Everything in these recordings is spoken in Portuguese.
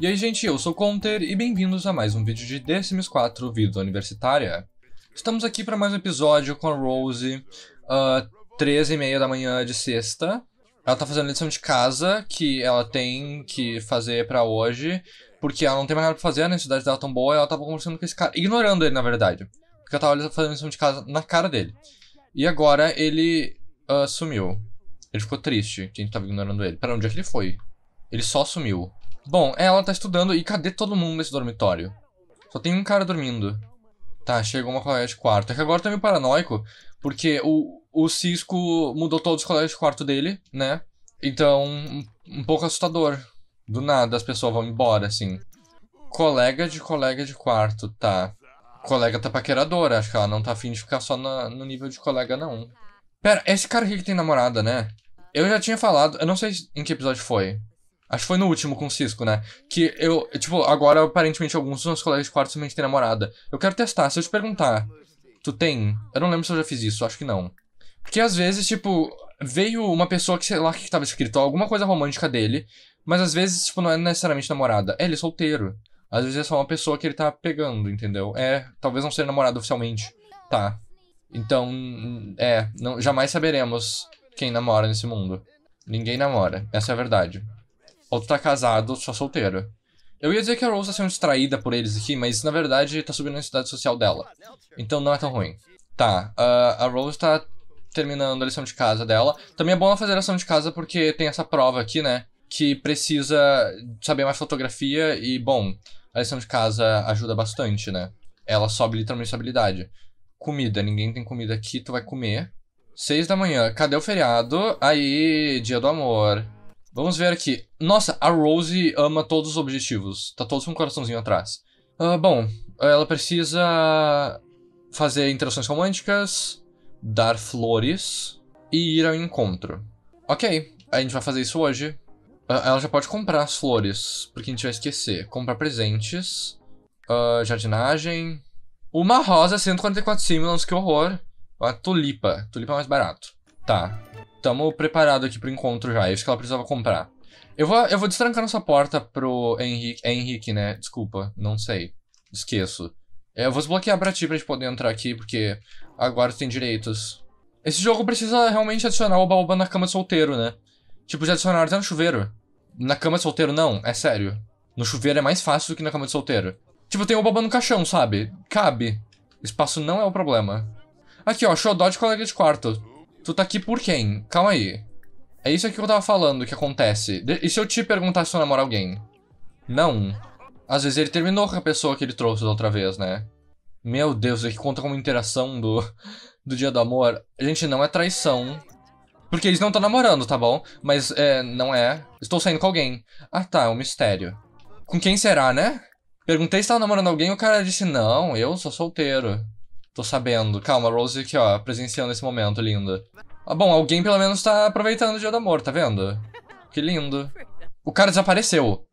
E aí, gente, eu sou o Conter e bem-vindos a mais um vídeo de The Sims 4 Vida Universitária. Estamos aqui para mais um episódio com a Rose, uh, ah, 13h30 da manhã de sexta. Ela tá fazendo lição de casa que ela tem que fazer para hoje, porque ela não tem mais nada pra fazer, a necessidade dela é tão boa, ela tava conversando com esse cara, ignorando ele, na verdade. Porque ela tava fazendo lição de casa na cara dele. E agora ele uh, sumiu. Ele ficou triste que a gente tava ignorando ele. Pera, onde é que ele foi? Ele só sumiu. Bom, é, ela tá estudando e cadê todo mundo nesse dormitório? Só tem um cara dormindo. Tá, chegou uma colega de quarto. É que agora tá meio paranoico, porque o, o Cisco mudou todos os colegas de quarto dele, né? Então, um, um pouco assustador. Do nada as pessoas vão embora, assim. Colega de colega de quarto, tá. Colega tá paqueradora, acho que ela não tá afim de ficar só na, no nível de colega, não. Pera, esse cara aqui que tem namorada, né? Eu já tinha falado, eu não sei em que episódio foi. Acho que foi no último com o Cisco, né? Que eu, tipo, agora aparentemente alguns dos meus colegas de quarto simplesmente têm namorada. Eu quero testar, se eu te perguntar, tu tem? Eu não lembro se eu já fiz isso, acho que não. Porque às vezes, tipo, veio uma pessoa que sei lá o que tava escrito, alguma coisa romântica dele, mas às vezes, tipo, não é necessariamente namorada. É, ele é solteiro. Às vezes é só uma pessoa que ele tá pegando, entendeu? É, talvez não seja namorado oficialmente. Tá. Então, é, não, jamais saberemos quem namora nesse mundo. Ninguém namora. Essa é a verdade. Ou tu tá casado ou tu tá solteiro. Eu ia dizer que a Rose tá sendo distraída por eles aqui, mas na verdade tá subindo a ansiedade social dela. Então não é tão ruim. Tá, a Rose tá terminando a lição de casa dela. Também é bom ela fazer a lição de casa porque tem essa prova aqui, né? Que precisa saber mais fotografia e, bom, a lição de casa ajuda bastante, né? Ela sobe literalmente a habilidade. Comida, ninguém tem comida aqui, tu vai comer. Seis da manhã. Cadê o feriado? Aí, dia do amor. Vamos ver aqui. Nossa, a Rose ama todos os objetivos. Tá todos com um coraçãozinho atrás. Uh, bom, ela precisa fazer interações românticas, dar flores e ir ao encontro. Ok, a gente vai fazer isso hoje. Uh, ela já pode comprar as flores, porque a gente vai esquecer. Comprar presentes, uh, jardinagem... Uma rosa, 144 símbolos, que horror. A tulipa. Tulipa é mais barato. Tá. Tamo preparado aqui pro encontro já. É isso que ela precisava comprar. Eu vou, eu vou destrancar nossa porta pro Henrique. É Henrique, né? Desculpa, não sei. Esqueço. Eu vou desbloquear pra ti pra gente poder entrar aqui, porque agora tu tem direitos. Esse jogo precisa realmente adicionar o baoba na cama de solteiro, né? Tipo, já adicionaram até no chuveiro. Na cama de solteiro, não, é sério. No chuveiro é mais fácil do que na cama de solteiro. Tipo, tem o baoba no caixão, sabe? Cabe. Espaço não é o problema. Aqui, ó, Xodó de colega de quarto. Tu tá aqui por quem? Calma aí. É isso aqui que eu tava falando que acontece. De e se eu te perguntar se eu namoro alguém? Não. Às vezes ele terminou com a pessoa que ele trouxe da outra vez, né? Meu Deus, isso é aqui conta como interação do, do dia do amor. Gente, não é traição. Porque eles não estão namorando, tá bom? Mas é, não é. Estou saindo com alguém. Ah tá, é um mistério. Com quem será, né? Perguntei se tava namorando alguém e o cara disse não, eu sou solteiro. Tô sabendo. Calma, Rose aqui, ó, presenciando esse momento, linda. Ah, bom, alguém pelo menos tá aproveitando o dia do amor, tá vendo? Que lindo. O cara desapareceu.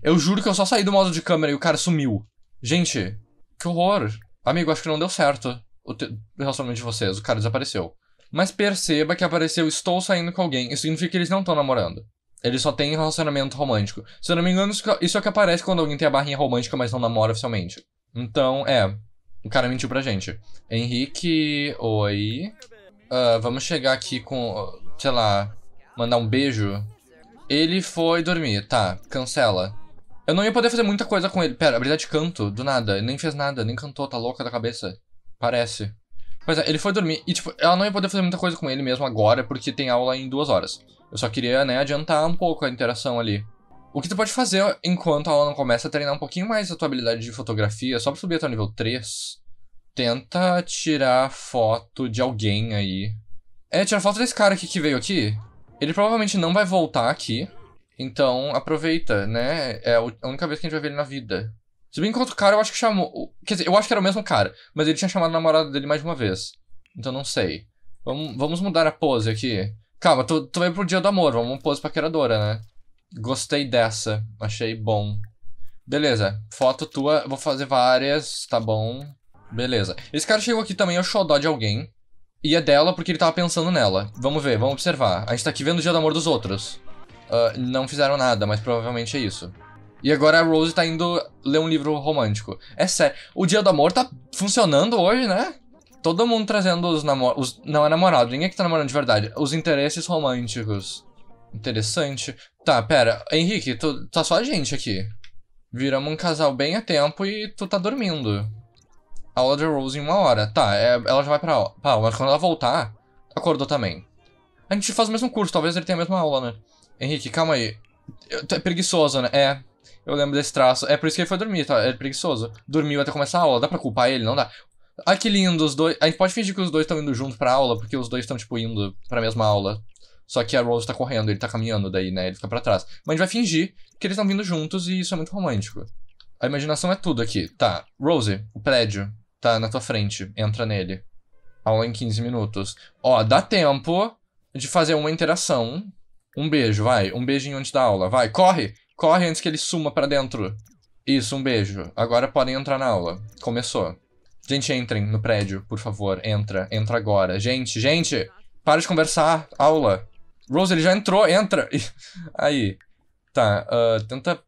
Eu juro que eu só saí do modo de câmera e o cara sumiu. Gente, que horror. Amigo, acho que não deu certo o, o relacionamento de vocês. O cara desapareceu. Mas perceba que apareceu estou saindo com alguém. Isso significa que eles não estão namorando. Eles só têm relacionamento romântico. Se eu não me engano, isso é o que aparece quando alguém tem a barrinha romântica, mas não namora oficialmente. Então, é. O cara mentiu pra gente. Henrique, oi. Uh, vamos chegar aqui com, sei lá, mandar um beijo. Ele foi dormir, tá, cancela. Eu não ia poder fazer muita coisa com ele. Pera, habilidade de canto, do nada. Ele nem fez nada, nem cantou, tá louca da cabeça. Parece. Pois é, ele foi dormir e, tipo, ela não ia poder fazer muita coisa com ele mesmo agora, porque tem aula em duas horas. Eu só queria, né, adiantar um pouco a interação ali. O que tu pode fazer enquanto a aula não começa é treinar um pouquinho mais a tua habilidade de fotografia, só pra subir até o nível 3. Tenta tirar foto de alguém aí. É, tirar foto desse cara aqui que veio aqui. Ele provavelmente não vai voltar aqui. Então, aproveita, né? É a única vez que a gente vai ver ele na vida. Se bem que outro cara, eu acho que chamou... Quer dizer, eu acho que era o mesmo cara. Mas ele tinha chamado a namorada dele mais de uma vez. Então, não sei. Vamos, vamos mudar a pose aqui. Calma, tu, tu veio pro dia do amor. Vamos pose paqueradora, né? Gostei dessa, achei bom. Beleza, foto tua, vou fazer várias, tá bom. Beleza. Esse cara chegou aqui também, é o xodó de alguém. E é dela porque ele tava pensando nela. Vamos ver, vamos observar. A gente tá aqui vendo o dia do amor dos outros. Uh, não fizeram nada, mas provavelmente é isso. E agora a Rose tá indo ler um livro romântico. É sério, o dia do amor tá funcionando hoje, né? Todo mundo trazendo os namorados. Não é namorado, ninguém que tá namorando de verdade. Os interesses românticos. Interessante. Tá, pera. Henrique, tu, tá só a gente aqui. Viramos um casal bem a tempo e tu tá dormindo. A aula de Rose em uma hora. Tá, é, ela já vai pra aula. Pá, mas quando ela voltar, acordou também. A gente faz o mesmo curso, talvez ele tenha a mesma aula, né? Henrique, calma aí. Eu, tu é preguiçoso, né? É. Eu lembro desse traço. É por isso que ele foi dormir, tá? É preguiçoso. Dormiu até começar a aula. Dá pra culpar ele? Não dá. Ai, que lindo, os dois. A gente pode fingir que os dois estão indo junto pra aula, porque os dois estão, tipo, indo pra mesma aula. Só que a Rose tá correndo, ele tá caminhando daí, né? Ele fica para trás. Mas a gente vai fingir que eles estão vindo juntos e isso é muito romântico. A imaginação é tudo aqui. Tá, Rose, o prédio tá na tua frente, entra nele. Aula em 15 minutos. Ó, dá tempo de fazer uma interação. Um beijo, vai. Um beijinho antes da aula. Vai, corre! Corre antes que ele suma para dentro. Isso, um beijo. Agora podem entrar na aula. Começou. Gente, entrem no prédio, por favor. Entra, entra agora. Gente, gente! Para de conversar. Aula. Rose, ele já entrou, entra. Aí. Tá, uh, tenta.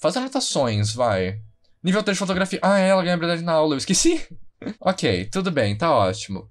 Faz anotações, vai. Nível 3 de fotografia. Ah, é, ela ganha habilidade na aula, eu esqueci. ok, tudo bem, tá ótimo.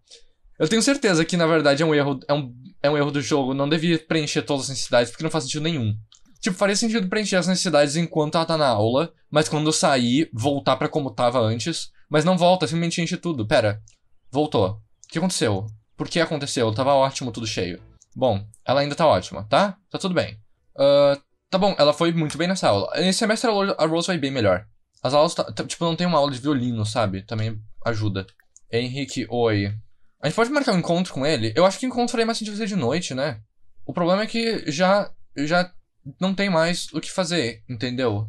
Eu tenho certeza que, na verdade, é um erro, é um, é um erro do jogo. Não devia preencher todas as necessidades, porque não faz sentido nenhum. Tipo, faria sentido preencher as necessidades enquanto ela tá na aula, mas quando eu sair, voltar para como tava antes. Mas não volta, simplesmente enche tudo. Pera, voltou. O que aconteceu? Por que aconteceu? Tava ótimo, tudo cheio. Bom, ela ainda tá ótima, tá? Tá tudo bem. Uh, tá bom, ela foi muito bem nessa aula. Nesse semestre a Rose vai bem melhor. As aulas, tá, tá, tipo, não tem uma aula de violino, sabe? Também ajuda. Henrique, oi. A gente pode marcar um encontro com ele? Eu acho que o encontro faria mais sentido fazer de noite, né? O problema é que já, já não tem mais o que fazer, entendeu?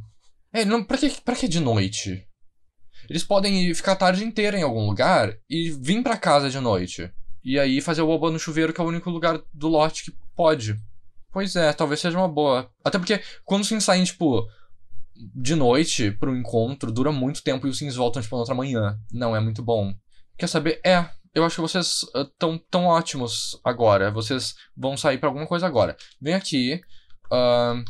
É, não, pra, que, pra que de noite? Eles podem ficar a tarde inteira em algum lugar e vir para casa de noite. E aí fazer o oba no chuveiro, que é o único lugar do lote que pode. Pois é, talvez seja uma boa. Até porque quando os sims saem, tipo, de noite para o encontro, dura muito tempo e os sims voltam, tipo, na outra manhã. Não é muito bom. Quer saber? É, eu acho que vocês estão ah, uh, tão ótimos agora. Vocês vão sair para alguma coisa agora. Vem aqui. Uh,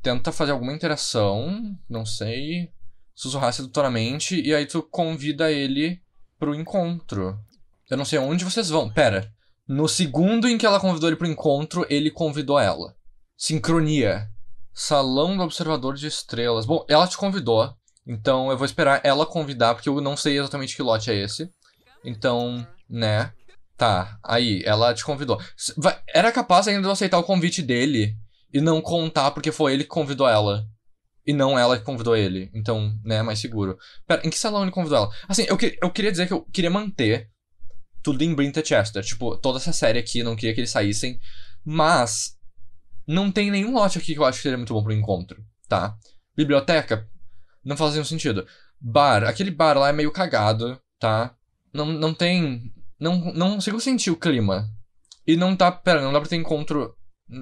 tenta fazer alguma interação. Não sei. Sussurrar sedutoramente. E aí tu convida ele pro encontro. Eu não sei onde vocês vão. Pera. No segundo em que ela convidou ele pro encontro, ele convidou ela. Sincronia. Salão do Observador de Estrelas. Bom, ela te convidou. Então eu vou esperar ela convidar, porque eu não sei exatamente que lote é esse. Então, né? Tá, aí, ela te convidou. Era capaz ainda de eu aceitar o convite dele e não contar porque foi ele que convidou ela. E não ela que convidou ele. Então, né, mais seguro. Pera, em que salão ele convidou ela? Assim, eu, que, eu queria dizer que eu queria manter tudo em Brin Chester. Tipo, toda essa série aqui, não queria que eles saíssem. Mas não tem nenhum lote aqui que eu acho que seria muito bom pro encontro, tá? Biblioteca, não faz nenhum sentido. Bar, aquele bar lá é meio cagado, tá? Não, não tem. Não, não consigo sentir o clima. E não tá. Pera, não dá pra ter encontro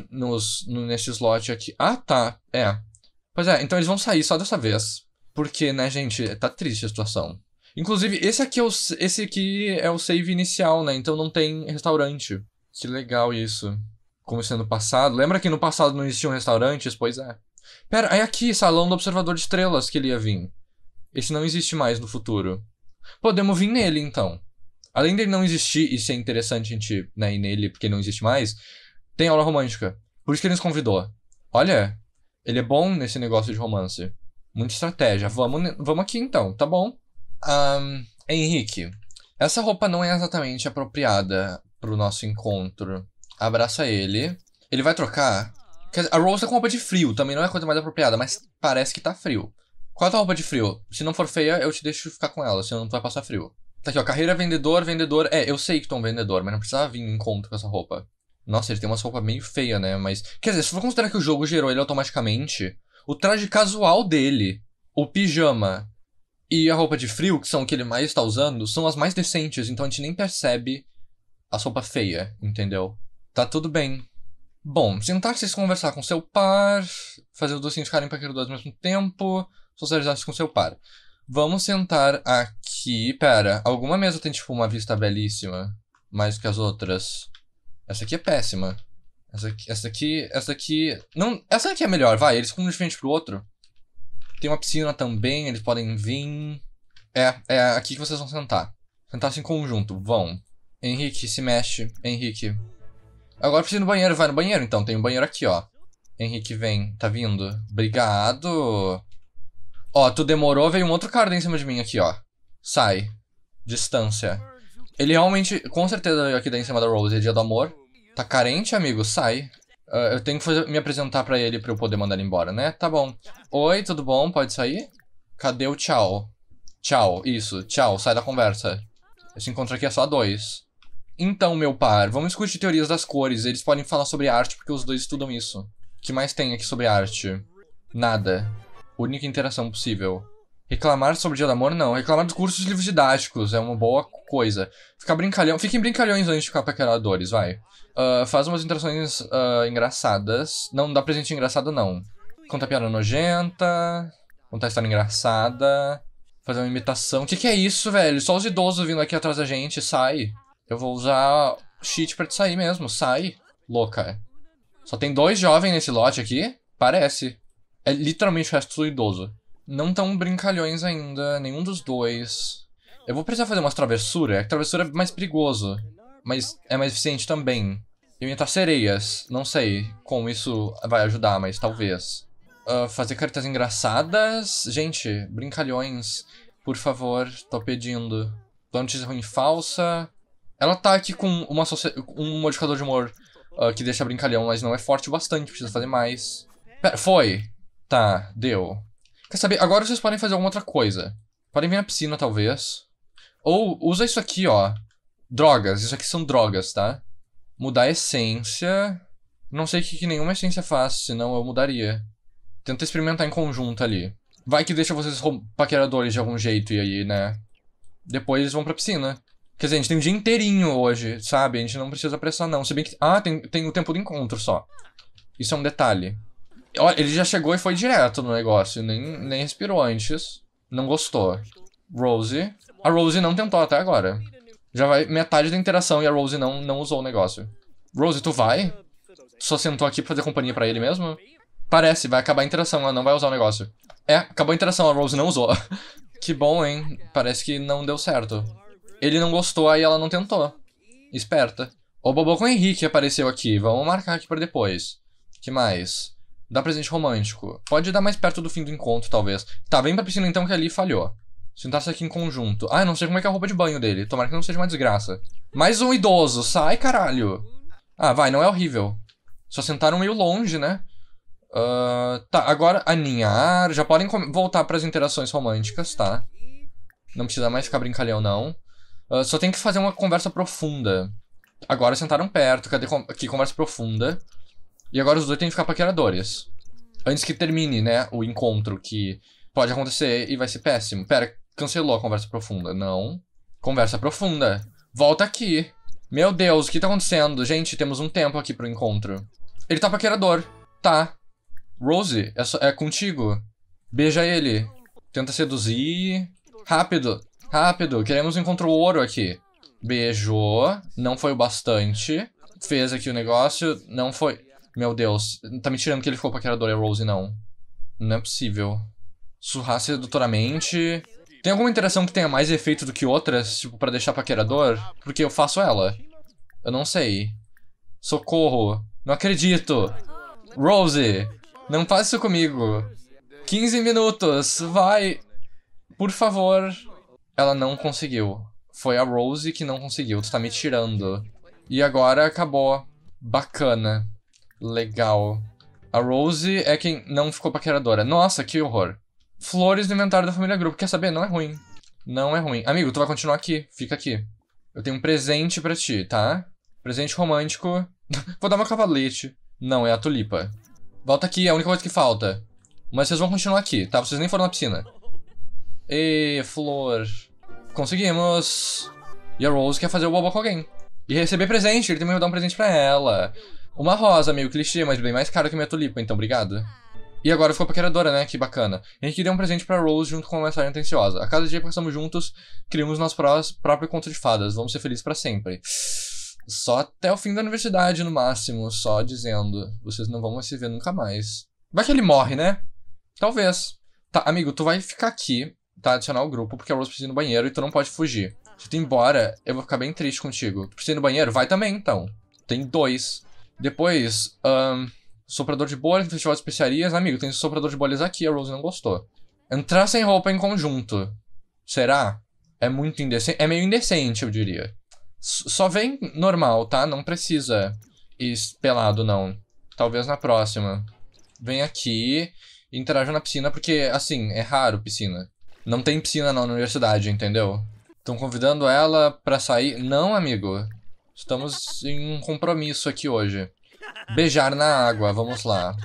nos, no, nesse slot aqui. Ah, tá. É. Pois é, então eles vão sair só dessa vez. Porque, né, gente, tá triste a situação. Inclusive, esse aqui é o, esse aqui é o save inicial, né? Então não tem restaurante. Que legal isso. Como sendo é passado. Lembra que no passado não existiam restaurantes? Pois é. Pera, é aqui, salão do observador de estrelas que ele ia vir. Esse não existe mais no futuro. Podemos vir nele, então. Além dele não existir e ser é interessante a gente né, ir nele porque não existe mais, tem aula romântica. Por isso que ele nos convidou. Olha, ele é bom nesse negócio de romance. Muita estratégia. Vamos, vamos aqui então, tá bom? Um, Henrique, essa roupa não é exatamente apropriada pro nosso encontro. Abraça ele. Ele vai trocar. A Rose tá com roupa de frio, também não é a coisa mais apropriada, mas parece que tá frio. Qual é a tua roupa de frio? Se não for feia, eu te deixo ficar com ela, senão tu vai passar frio. Tá aqui, ó. Carreira vendedor, vendedor. É, eu sei que tu é um vendedor, mas não precisava vir em encontro com essa roupa. Nossa, ele tem uma roupa meio feia, né? Mas. Quer dizer, se for considerar que o jogo gerou ele automaticamente, o traje casual dele, o pijama e a roupa de frio, que são o que ele mais está usando, são as mais decentes, então a gente nem percebe a roupa feia, entendeu? Tá tudo bem. Bom, sentar-se e conversar com seu par, fazer os docinhos ficarem paqueradores ao mesmo tempo, socializar-se com seu par. Vamos sentar aqui. Pera, alguma mesa tem tipo uma vista belíssima, mais que as outras. Essa aqui é péssima. Essa aqui, essa aqui, essa aqui. Não, essa aqui é melhor, vai. Eles ficam de frente pro outro. Tem uma piscina também, eles podem vir. É, é aqui que vocês vão sentar. Sentar-se assim em conjunto, vão. Henrique, se mexe. Henrique. Agora precisa ir no banheiro, vai no banheiro então. Tem um banheiro aqui, ó. Henrique, vem. Tá vindo. Obrigado. Ó, tu demorou, veio um outro cara em cima de mim aqui, ó. Sai. Distância. Ele realmente, com certeza, aqui daí em cima da Rose é dia do amor. Tá carente, amigo? Sai. Uh, eu tenho que fazer, me apresentar pra ele pra eu poder mandar ele embora, né? Tá bom. Oi, tudo bom? Pode sair? Cadê o tchau? Tchau, isso. Tchau, sai da conversa. Esse encontro aqui é só dois. Então, meu par, vamos discutir teorias das cores. Eles podem falar sobre arte porque os dois estudam isso. O que mais tem aqui sobre arte? Nada. Única interação possível. Reclamar sobre o Dia do Amor, não. Reclamar dos cursos de livros didáticos é uma boa coisa. Ficar brincalhão. Fiquem brincalhões antes de ficar paqueradores, vai. Uh, faz umas interações uh, engraçadas. Não, não dá presente engraçado, não. Conta piada nojenta. Contar história engraçada. Fazer uma imitação. O que, que é isso, velho? Só os idosos vindo aqui atrás da gente. Sai. Eu vou usar cheat pra te sair mesmo. Sai, louca. Só tem dois jovens nesse lote aqui? Parece. É literalmente o resto do idoso não tão brincalhões ainda, nenhum dos dois. Eu vou precisar fazer umas travessuras, é que travessura é mais perigoso, mas é mais eficiente também. Eu inventar sereias, não sei como isso vai ajudar, mas talvez. Uh, fazer cartas engraçadas, gente, brincalhões, por favor, tô pedindo. Dou notícia ruim falsa. Ela tá aqui com uma um modificador de humor uh, que deixa brincalhão, mas não é forte o bastante, precisa fazer mais. Pera, foi! Tá, deu. Quer saber? Agora vocês podem fazer alguma outra coisa. Podem vir na piscina, talvez. Ou usa isso aqui, ó. Drogas. Isso aqui são drogas, tá? Mudar a essência. Não sei o que, que nenhuma essência faz, senão eu mudaria. Tenta experimentar em conjunto ali. Vai que deixa vocês paqueradores de algum jeito, e aí, né? Depois eles vão pra piscina. Quer dizer, a gente tem o um dia inteirinho hoje, sabe? A gente não precisa apressar, não. Se bem que. Ah, tem, tem o tempo do encontro só. Isso é um detalhe. Ele já chegou e foi direto no negócio, nem, nem respirou antes. Não gostou. Rose. A Rose não tentou até agora. Já vai metade da interação e a Rose não, não usou o negócio. Rose, tu vai? Só sentou aqui pra fazer companhia para ele mesmo? Parece, vai acabar a interação, ela não vai usar o negócio. É, acabou a interação, a Rose não usou. que bom, hein? Parece que não deu certo. Ele não gostou, aí ela não tentou. Esperta. O Bobo com o Henrique apareceu aqui, vamos marcar aqui pra depois. que mais? Dá presente romântico. Pode dar mais perto do fim do encontro, talvez. Tá, vem pra piscina então que ali falhou. Sentar-se aqui em conjunto. Ah, não sei como é que é a roupa de banho dele. Tomara que não seja uma desgraça. Mais um idoso. Sai, caralho. Ah, vai, não é horrível. Só sentaram meio longe, né? Uh, tá, agora aninhar. Já podem voltar para as interações românticas, tá? Não precisa mais ficar brincalhão, não. Uh, só tem que fazer uma conversa profunda. Agora sentaram perto. Cadê? Con que conversa profunda? E agora os dois têm que ficar paqueradores. Antes que termine, né, o encontro, que pode acontecer e vai ser péssimo. Pera, cancelou a conversa profunda. Não. Conversa profunda. Volta aqui. Meu Deus, o que tá acontecendo? Gente, temos um tempo aqui pro encontro. Ele tá paquerador. Tá. Rose, é, é contigo. Beija ele. Tenta seduzir. Rápido. Rápido. Queremos encontrar o ouro aqui. Beijou. Não foi o bastante. Fez aqui o negócio. Não foi... Meu Deus, tá me tirando que ele ficou paquerador e é a Rose não. Não é possível. Surrar sedutoramente. Tem alguma interação que tenha mais efeito do que outras, tipo, pra deixar paquerador? Porque eu faço ela. Eu não sei. Socorro. Não acredito. Rose, não faça isso comigo. 15 minutos, vai. Por favor. Ela não conseguiu. Foi a Rose que não conseguiu, tu tá me tirando. E agora acabou. Bacana. Legal. A Rose é quem não ficou paqueradora. Nossa, que horror. Flores no inventário da família Grupo. Quer saber? Não é ruim. Não é ruim. Amigo, tu vai continuar aqui. Fica aqui. Eu tenho um presente para ti, tá? Presente romântico. Vou dar meu cavalete. Não, é a tulipa. Volta aqui, é a única coisa que falta. Mas vocês vão continuar aqui, tá? Vocês nem foram na piscina. E flor. Conseguimos. E a Rose quer fazer o bobo com alguém. E receber presente. Ele também vai dar um presente para ela. Uma rosa, meio clichê, mas bem mais caro que minha tulipa, então obrigado. E agora ficou paqueradora, né? Que bacana. A gente queria um presente pra Rose junto com uma mensagem atenciosa. A cada dia que passamos juntos, criamos nosso pró próprio conto de fadas. Vamos ser felizes para sempre. Só até o fim da universidade, no máximo. Só dizendo. Vocês não vão mais se ver nunca mais. Vai que ele morre, né? Talvez. Tá, amigo, tu vai ficar aqui, tá? Adicionar o grupo, porque a Rose precisa ir no banheiro e tu não pode fugir. Se tu ir embora, eu vou ficar bem triste contigo. Tu precisa ir no banheiro? Vai também, então. Tem dois. Depois, um, soprador de bolhas festival de especiarias. Amigo, tem soprador de bolhas aqui, a Rose não gostou. Entrar sem roupa em conjunto. Será? É muito indecente. É meio indecente, eu diria. só vem normal, tá? Não precisa ir pelado, não. Talvez na próxima. Vem aqui e interaja na piscina, porque, assim, é raro piscina. Não tem piscina na universidade, entendeu? Estão convidando ela para sair. Não, amigo. Estamos em um compromisso aqui hoje. Beijar na água, vamos lá.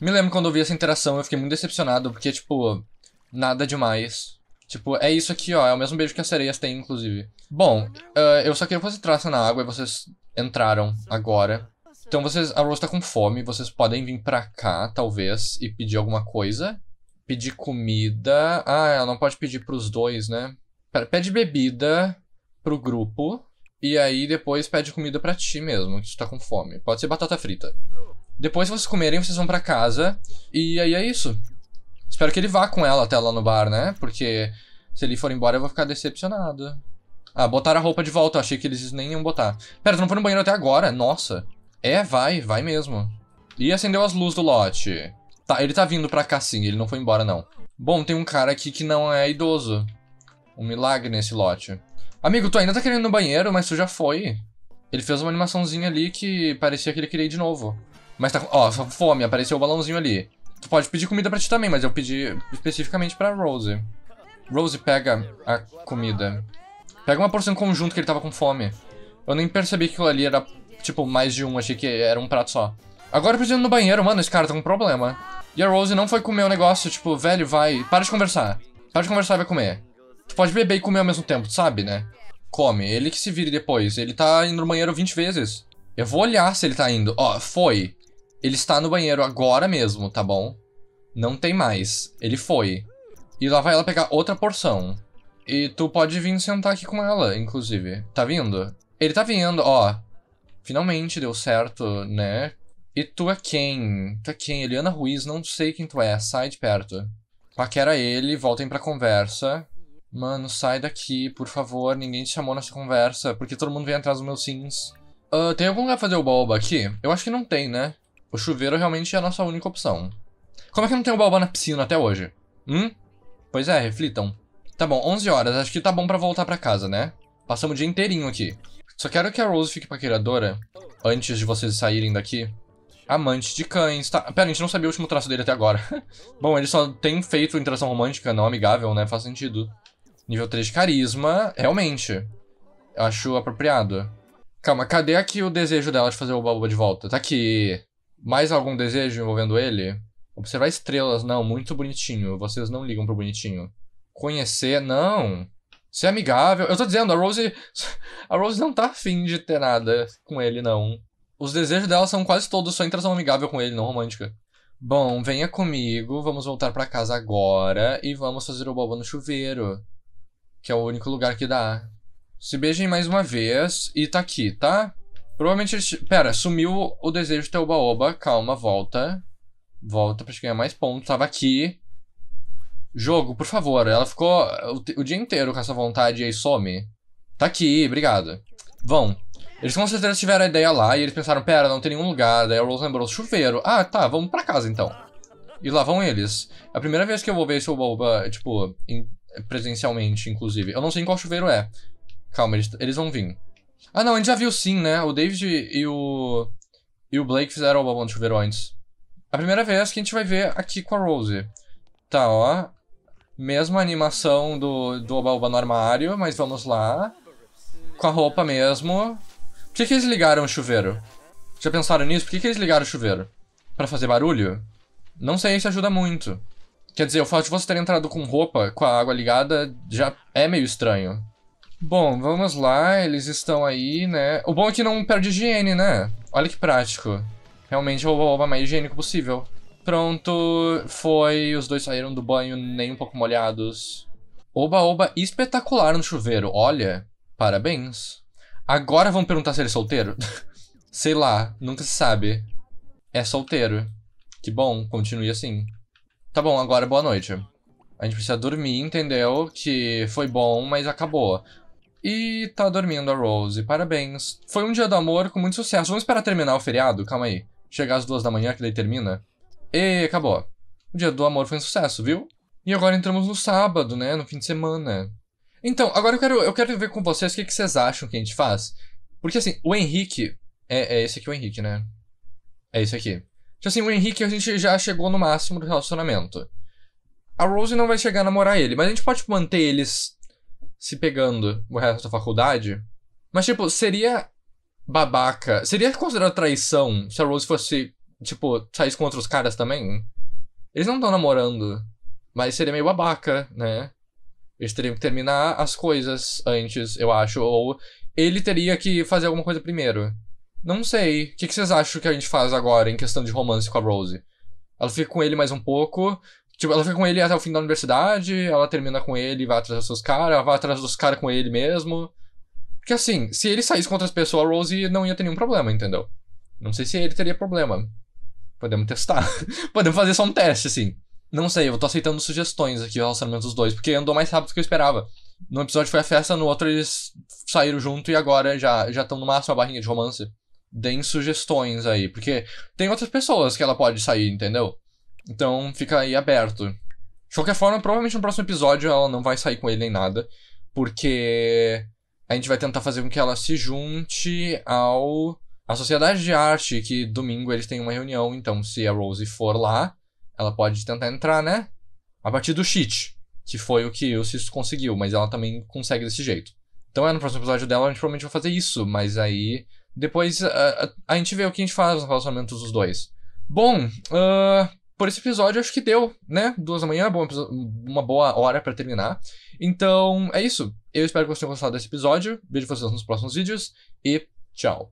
Me lembro quando eu vi essa interação, eu fiquei muito decepcionado, porque, tipo, nada demais. Tipo, é isso aqui, ó, é o mesmo beijo que as sereias têm, inclusive. Bom, uh, eu só queria fazer traça na água e vocês entraram agora. Então vocês, a Rose tá com fome, vocês podem vir pra cá, talvez, e pedir alguma coisa. Pedir comida... Ah, ela não pode pedir pros dois, né? Pede bebida pro grupo. E aí depois pede comida para ti mesmo, que tu tá com fome. Pode ser batata frita. Depois que vocês comerem, vocês vão para casa. E aí é isso. Espero que ele vá com ela até lá no bar, né? Porque se ele for embora, eu vou ficar decepcionado. Ah, botaram a roupa de volta. Achei que eles nem iam botar. Pera, tu não foi no banheiro até agora? Nossa. É, vai, vai mesmo. E acendeu as luzes do lote. Tá, ele tá vindo pra cá sim, ele não foi embora não. Bom, tem um cara aqui que não é idoso. Um milagre nesse lote. Amigo, tu ainda tá querendo ir no banheiro, mas tu já foi. Ele fez uma animaçãozinha ali que parecia que ele queria ir de novo. Mas tá. Ó, só fome, apareceu o balãozinho ali. Tu pode pedir comida pra ti também, mas eu pedi especificamente pra Rose. Rose pega a comida. Pega uma porção conjunto que ele tava com fome. Eu nem percebi que aquilo ali era, tipo, mais de um. Achei que era um prato só. Agora eu preciso ir no banheiro, mano. Esse cara tá com um problema. E a Rose não foi comer o negócio, tipo, velho, vai. Para de conversar. Para de conversar e vai comer. Tu pode beber e comer ao mesmo tempo, sabe, né? come, ele que se vire depois. Ele tá indo no banheiro 20 vezes. Eu vou olhar se ele tá indo. Ó, foi. Ele está no banheiro agora mesmo, tá bom? Não tem mais. Ele foi. E lá vai ela pegar outra porção. E tu pode vir sentar aqui com ela, inclusive. Tá vindo? Ele tá vindo, ó. Finalmente deu certo, né? E tu é quem? Tu é quem? Eliana Ruiz, não sei quem tu é. Sai de perto. Paquera ele, voltem pra conversa. Mano, sai daqui, por favor, ninguém te chamou nessa conversa, porque todo mundo vem atrás dos meus sims. Uh, tem algum lugar pra fazer o balba aqui? Eu acho que não tem, né? O chuveiro realmente é a nossa única opção. Como é que não tem o balba na piscina até hoje? Hum? Pois é, reflitam. Tá bom, 11 horas, acho que tá bom pra voltar pra casa, né? Passamos o dia inteirinho aqui. Só quero que a Rose fique paqueradora antes de vocês saírem daqui. Amante de cães, tá? Pera, a gente não sabia o último traço dele até agora. bom, ele só tem feito interação romântica, não amigável, né? Faz sentido. Nível 3 de carisma, realmente. Acho apropriado. Calma, cadê aqui o desejo dela de fazer o Babuba de volta? Tá aqui. Mais algum desejo envolvendo ele? Observar estrelas, não, muito bonitinho. Vocês não ligam pro bonitinho. Conhecer, não. Ser amigável. Eu tô dizendo, a Rose. A Rose não tá afim de ter nada com ele, não. Os desejos dela são quase todos só interação amigável com ele, não romântica. Bom, venha comigo, vamos voltar para casa agora e vamos fazer o bobo no chuveiro que é o único lugar que dá. Se beijem mais uma vez e tá aqui, tá? Provavelmente eles. Pera, sumiu o desejo do teu baoba. Calma, volta. Volta pra gente ganhar mais pontos. Tava aqui. Jogo, por favor. Ela ficou o, o dia inteiro com essa vontade e aí some. Tá aqui, obrigado. Vão. Eles com certeza tiveram a ideia lá e eles pensaram, pera, não tem nenhum lugar. Daí a Rose lembrou, chuveiro. Ah, tá, vamos pra casa então. E lá vão eles. É a primeira vez que eu vou ver esse Oba Oba, tipo, em presencialmente, inclusive. Eu não sei em qual chuveiro é. Calma, eles, eles vão vir. Ah, não, a gente já viu sim, né? O David e o. E o Blake fizeram o balão de chuveiro antes. A primeira vez que a gente vai ver aqui com a Rose. Tá, ó. Mesma animação do, do Oba Oba no armário, mas vamos lá. Com a roupa mesmo. Por que, que eles ligaram o chuveiro? Já pensaram nisso? Por que, que eles ligaram o chuveiro? Pra fazer barulho? Não sei se ajuda muito. Quer dizer, o fato de você ter entrado com roupa, com a água ligada, já é meio estranho. Bom, vamos lá, eles estão aí, né? O bom é que não perde higiene, né? Olha que prático. Realmente é o roupa mais higiênico possível. Pronto, foi. Os dois saíram do banho nem um pouco molhados. Oba-oba espetacular no chuveiro, olha. Parabéns. Agora vão perguntar se ele é solteiro? Sei lá, nunca se sabe. É solteiro. Que bom, continue assim. Tá bom, agora boa noite. A gente precisa dormir, entendeu? Que foi bom, mas acabou. E tá dormindo a Rose, parabéns. Foi um dia do amor com muito sucesso. Vamos esperar terminar o feriado? Calma aí. Chegar às duas da manhã, que daí termina. E acabou. O dia do amor foi um sucesso, viu? E agora entramos no sábado, né? No fim de semana. Então, agora eu quero, eu quero ver com vocês o que, que vocês acham que a gente faz. Porque assim, o Henrique. É, é esse aqui o Henrique, né? É esse aqui. Tipo assim, o Henrique a gente já chegou no máximo do relacionamento. A Rose não vai chegar a namorar ele, mas a gente pode manter eles se pegando o resto da faculdade. Mas, tipo, seria babaca. Seria considerado traição se a Rose fosse, tipo, sair com outros caras também? Eles não estão namorando. Mas seria meio babaca, né? Eles teriam que terminar as coisas antes, eu acho. Ou ele teria que fazer alguma coisa primeiro. Não sei. O que, que vocês acham que a gente faz agora em questão de romance com a Rose? Ela fica com ele mais um pouco. Tipo, ela fica com ele até o fim da universidade, ela termina com ele e vai atrás dos seus caras, ela vai atrás dos caras com ele mesmo. Porque assim, se ele saísse com outras pessoas, a Rose não ia ter nenhum problema, entendeu? Não sei se ele teria problema. Podemos testar. Podemos fazer só um teste, assim. Não sei, eu tô aceitando sugestões aqui, o relacionamento dos dois, porque andou mais rápido do que eu esperava. Num episódio foi a festa, no outro eles saíram junto e agora já estão no máximo a barrinha de romance deem sugestões aí, porque tem outras pessoas que ela pode sair, entendeu? Então fica aí aberto. De qualquer forma, provavelmente no próximo episódio ela não vai sair com ele nem nada, porque a gente vai tentar fazer com que ela se junte ao a Sociedade de Arte, que domingo eles têm uma reunião, então se a Rose for lá, ela pode tentar entrar, né? A partir do cheat, que foi o que o Cisco conseguiu, mas ela também consegue desse jeito. Então é no próximo episódio dela, a gente provavelmente vai fazer isso, mas aí depois a, a, a, gente vê o que a gente faz nos relacionamentos dos dois. Bom, uh, por esse episódio acho que deu, né? Duas da manhã, bom, uma boa hora para terminar. Então é isso. Eu espero que vocês tenham gostado desse episódio. Vejo vocês nos próximos vídeos e tchau.